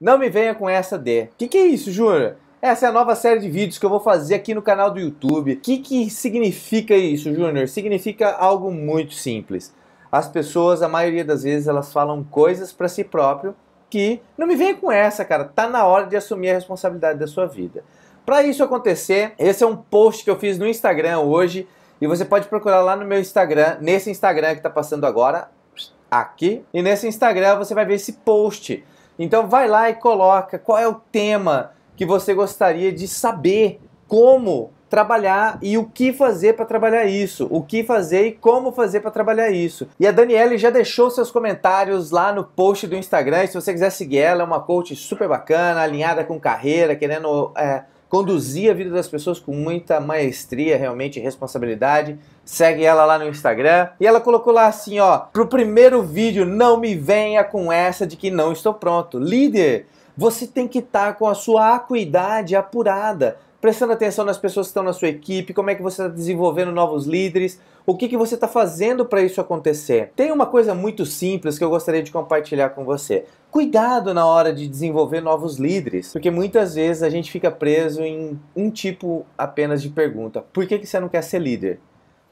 Não me venha com essa de. Que que é isso, Júnior? Essa é a nova série de vídeos que eu vou fazer aqui no canal do YouTube. O que, que significa isso, Júnior? Significa algo muito simples. As pessoas, a maioria das vezes, elas falam coisas para si próprio que não me venha com essa, cara. Tá na hora de assumir a responsabilidade da sua vida. Para isso acontecer, esse é um post que eu fiz no Instagram hoje e você pode procurar lá no meu Instagram, nesse Instagram que tá passando agora, aqui. E nesse Instagram você vai ver esse post então vai lá e coloca qual é o tema que você gostaria de saber como trabalhar e o que fazer para trabalhar isso, o que fazer e como fazer para trabalhar isso. E a Daniele já deixou seus comentários lá no post do Instagram, se você quiser seguir ela, é uma coach super bacana, alinhada com carreira, querendo é, conduzir a vida das pessoas com muita maestria, realmente, responsabilidade segue ela lá no Instagram. E ela colocou lá assim, ó, pro primeiro vídeo não me venha com essa de que não estou pronto. Líder, você tem que estar tá com a sua acuidade apurada, prestando atenção nas pessoas que estão na sua equipe, como é que você está desenvolvendo novos líderes, o que, que você está fazendo para isso acontecer. Tem uma coisa muito simples que eu gostaria de compartilhar com você. Cuidado na hora de desenvolver novos líderes, porque muitas vezes a gente fica preso em um tipo apenas de pergunta. Por que, que você não quer ser líder?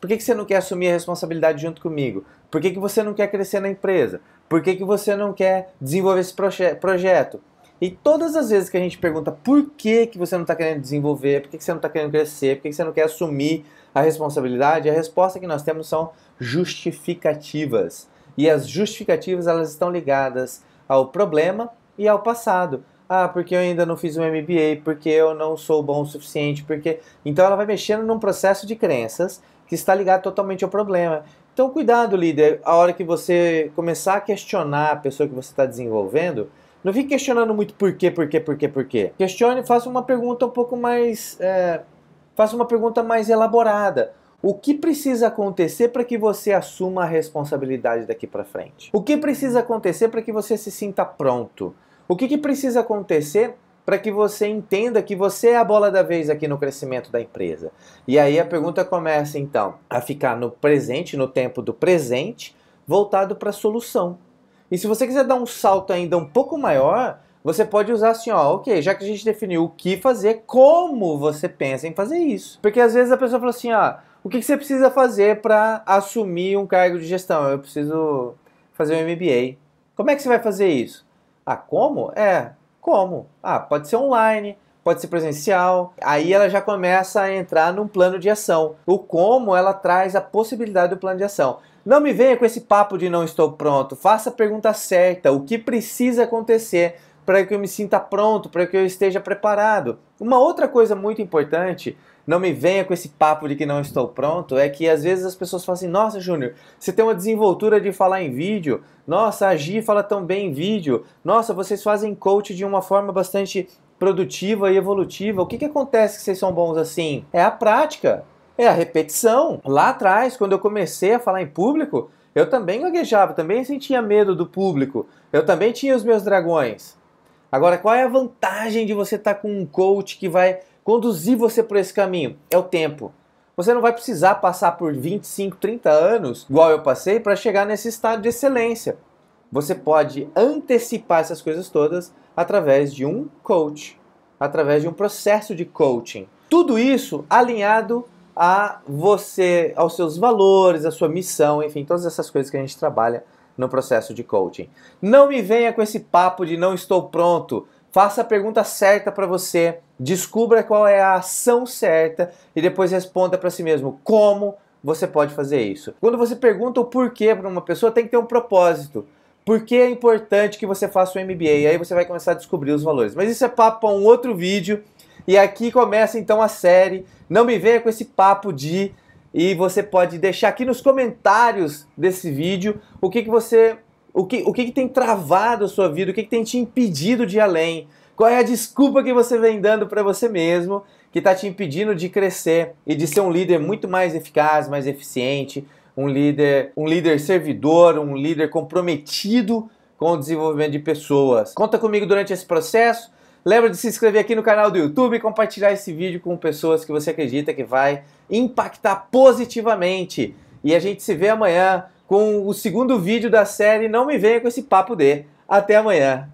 Por que, que você não quer assumir a responsabilidade junto comigo? Por que, que você não quer crescer na empresa? Por que, que você não quer desenvolver esse proje projeto? E todas as vezes que a gente pergunta por que, que você não está querendo desenvolver, por que, que você não está querendo crescer, por que, que você não quer assumir a responsabilidade, a resposta que nós temos são justificativas. E as justificativas elas estão ligadas ao problema e ao passado. Ah, porque eu ainda não fiz um MBA, porque eu não sou bom o suficiente, porque. Então ela vai mexendo num processo de crenças que está ligado totalmente ao problema. Então, cuidado, líder, a hora que você começar a questionar a pessoa que você está desenvolvendo, não fique questionando muito por quê, por quê, por quê, por quê. Questione, faça uma pergunta um pouco mais. É, faça uma pergunta mais elaborada. O que precisa acontecer para que você assuma a responsabilidade daqui para frente? O que precisa acontecer para que você se sinta pronto? O que, que precisa acontecer para que você entenda que você é a bola da vez aqui no crescimento da empresa. E aí a pergunta começa então a ficar no presente, no tempo do presente, voltado para a solução. E se você quiser dar um salto ainda um pouco maior, você pode usar assim, ó, ok, já que a gente definiu o que fazer, como você pensa em fazer isso. Porque às vezes a pessoa fala assim, ó, o que, que você precisa fazer para assumir um cargo de gestão? Eu preciso fazer um MBA. Como é que você vai fazer isso? Ah, como? É, como? Ah, pode ser online, pode ser presencial. Aí ela já começa a entrar num plano de ação. O como ela traz a possibilidade do plano de ação. Não me venha com esse papo de não estou pronto. Faça a pergunta certa, o que precisa acontecer para que eu me sinta pronto, para que eu esteja preparado. Uma outra coisa muito importante, não me venha com esse papo de que não estou pronto, é que às vezes as pessoas falam assim: nossa, Júnior, você tem uma desenvoltura de falar em vídeo, nossa, a Gi fala tão bem em vídeo, nossa, vocês fazem coach de uma forma bastante produtiva e evolutiva. O que, que acontece que vocês são bons assim? É a prática, é a repetição. Lá atrás, quando eu comecei a falar em público, eu também gaguejava, também sentia medo do público, eu também tinha os meus dragões. Agora, qual é a vantagem de você estar tá com um coach que vai conduzir você por esse caminho? É o tempo. Você não vai precisar passar por 25, 30 anos, igual eu passei, para chegar nesse estado de excelência. Você pode antecipar essas coisas todas através de um coach, através de um processo de coaching. Tudo isso alinhado a você, aos seus valores, à sua missão, enfim, todas essas coisas que a gente trabalha no processo de coaching. Não me venha com esse papo de não estou pronto. Faça a pergunta certa para você, descubra qual é a ação certa e depois responda para si mesmo como você pode fazer isso. Quando você pergunta o porquê para uma pessoa, tem que ter um propósito. Por que é importante que você faça o MBA? aí você vai começar a descobrir os valores. Mas isso é papo para um outro vídeo. E aqui começa então a série. Não me venha com esse papo de e você pode deixar aqui nos comentários desse vídeo o que, que você. O que, o que, que tem travado a sua vida, o que, que tem te impedido de ir além, qual é a desculpa que você vem dando para você mesmo que está te impedindo de crescer e de ser um líder muito mais eficaz, mais eficiente, um líder, um líder servidor, um líder comprometido com o desenvolvimento de pessoas. Conta comigo durante esse processo. Lembra de se inscrever aqui no canal do YouTube e compartilhar esse vídeo com pessoas que você acredita que vai impactar positivamente. E a gente se vê amanhã com o segundo vídeo da série Não Me Venha Com Esse Papo de. Até amanhã!